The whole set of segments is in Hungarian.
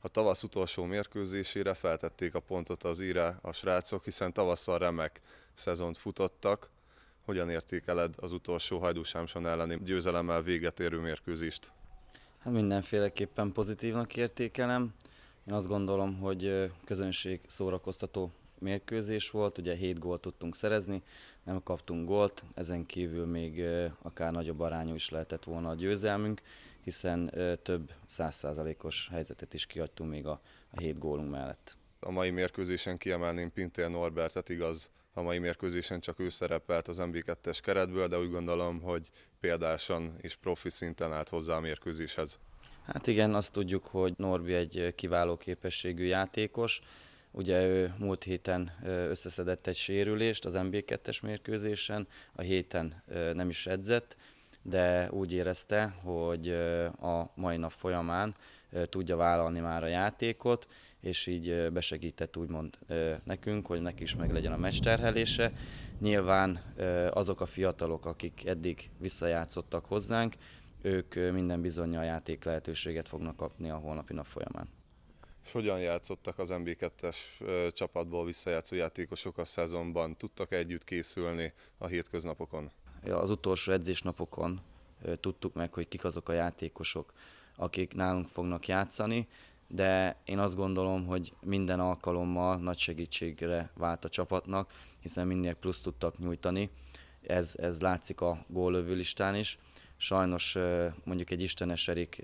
a tavasz utolsó mérkőzésére feltették a pontot az íre a srácok, hiszen tavasszal remek szezont futottak. Hogyan értékeled az utolsó Hajdúsámson elleni győzelemmel véget érő mérkőzést? Hát mindenféleképpen pozitívnak értékelem. Én azt gondolom, hogy közönség szórakoztató mérkőzés volt, ugye 7 gólt tudtunk szerezni, nem kaptunk gólt, ezen kívül még akár nagyobb arányú is lehetett volna a győzelmünk, hiszen több százszázalékos helyzetet is kiadtunk még a, a 7 gólunk mellett. A mai mérkőzésen kiemelném Pintér Norbertet, igaz, a mai mérkőzésen csak ő szerepelt az MB2-es keretből, de úgy gondolom, hogy példásan és profi szinten állt hozzá a mérkőzéshez. Hát igen, azt tudjuk, hogy Norbi egy kiváló képességű játékos, Ugye ő múlt héten összeszedett egy sérülést az mb 2 es mérkőzésen, a héten nem is edzett, de úgy érezte, hogy a mai nap folyamán tudja vállalni már a játékot, és így besegített úgymond nekünk, hogy neki is meg legyen a mesterhelése. Nyilván azok a fiatalok, akik eddig visszajátszottak hozzánk, ők minden a játék lehetőséget fognak kapni a holnapi nap folyamán és hogyan játszottak az MB2-es csapatból visszajátszó játékosok a szezonban? Tudtak együtt készülni a hétköznapokon? Ja, Az utolsó edzésnapokon tudtuk meg, hogy kik azok a játékosok, akik nálunk fognak játszani, de én azt gondolom, hogy minden alkalommal nagy segítségre vált a csapatnak, hiszen mindig plusz tudtak nyújtani. Ez, ez látszik a góllövő listán is. Sajnos mondjuk egy Istenes Erik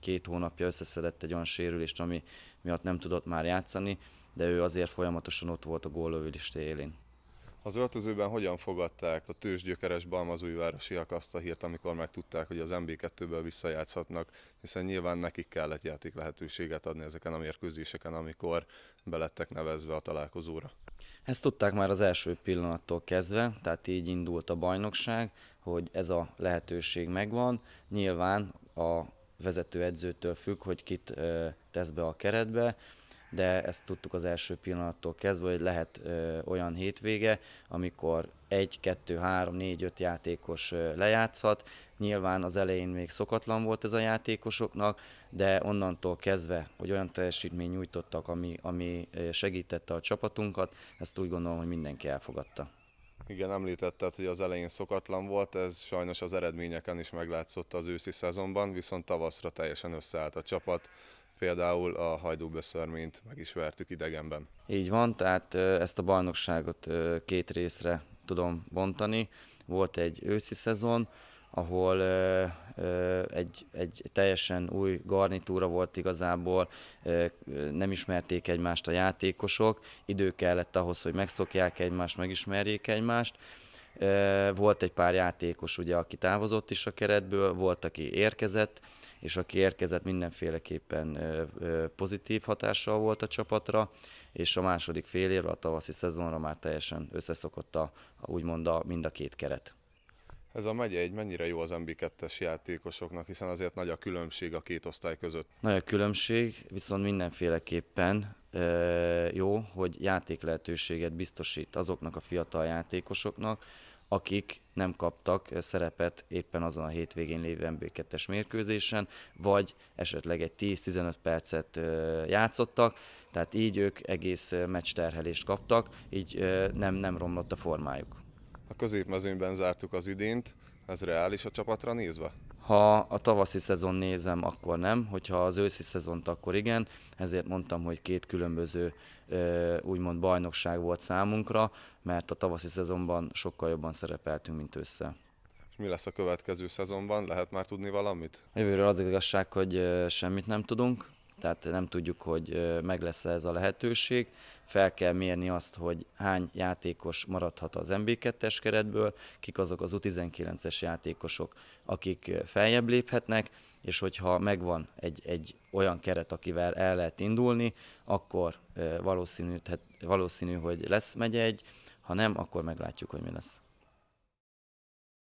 két hónapja összeszedett egy olyan sérülést, ami miatt nem tudott már játszani, de ő azért folyamatosan ott volt a góllövő élén. Az öltözőben hogyan fogadták a tőzsgyökeres balmazújvárosiak azt a hírt, amikor megtudták, hogy az MB2-ből visszajátszhatnak, hiszen nyilván nekik kellett játék lehetőséget adni ezeken a mérkőzéseken, amikor belettek nevezve a találkozóra? Ezt tudták már az első pillanattól kezdve, tehát így indult a bajnokság, hogy ez a lehetőség megvan. Nyilván a vezetőedzőtől függ, hogy kit tesz be a keretbe, de ezt tudtuk az első pillanattól kezdve, hogy lehet ö, olyan hétvége, amikor egy, kettő, három, négy, öt játékos ö, lejátszhat. Nyilván az elején még szokatlan volt ez a játékosoknak, de onnantól kezdve, hogy olyan teljesítmény nyújtottak, ami, ami segítette a csapatunkat, ezt úgy gondolom, hogy mindenki elfogadta. Igen, említetted, hogy az elején szokatlan volt, ez sajnos az eredményeken is meglátszott az őszi szezonban, viszont tavaszra teljesen összeállt a csapat, például a hajdúböszörményt meg is vertük idegenben. Így van, tehát ezt a bajnokságot két részre tudom bontani. Volt egy őszi szezon, ahol ö, ö, egy, egy teljesen új garnitúra volt igazából, ö, nem ismerték egymást a játékosok, idő kellett ahhoz, hogy megszokják egymást, megismerjék egymást. Ö, volt egy pár játékos, ugye, aki távozott is a keretből, volt, aki érkezett, és aki érkezett mindenféleképpen pozitív hatással volt a csapatra, és a második fél évre, a tavaszi szezonra már teljesen összeszokott a, úgymond a, mind a két keret ez a megye egy mennyire jó az MB2-es játékosoknak, hiszen azért nagy a különbség a két osztály között. Nagy a különbség, viszont mindenféleképpen ö, jó, hogy játék lehetőséget biztosít azoknak a fiatal játékosoknak, akik nem kaptak szerepet éppen azon a hétvégén lévő MB2-es mérkőzésen, vagy esetleg egy 10-15 percet játszottak, tehát így ők egész meccs terhelést kaptak, így nem, nem romlott a formájuk a középmezőnyben zártuk az idént, ez reális a csapatra nézve? Ha a tavaszi szezon nézem, akkor nem, hogyha az őszi szezont, akkor igen, ezért mondtam, hogy két különböző úgymond bajnokság volt számunkra, mert a tavaszi szezonban sokkal jobban szerepeltünk, mint össze És mi lesz a következő szezonban? Lehet már tudni valamit? Jövőről az igazság, hogy semmit nem tudunk tehát nem tudjuk, hogy meg lesz ez a lehetőség. Fel kell mérni azt, hogy hány játékos maradhat az MB2-es keretből, kik azok az U19-es játékosok, akik feljebb léphetnek, és hogyha megvan egy, egy olyan keret, akivel el lehet indulni, akkor valószínű, tehát valószínű hogy lesz megy egy, ha nem, akkor meglátjuk, hogy mi lesz.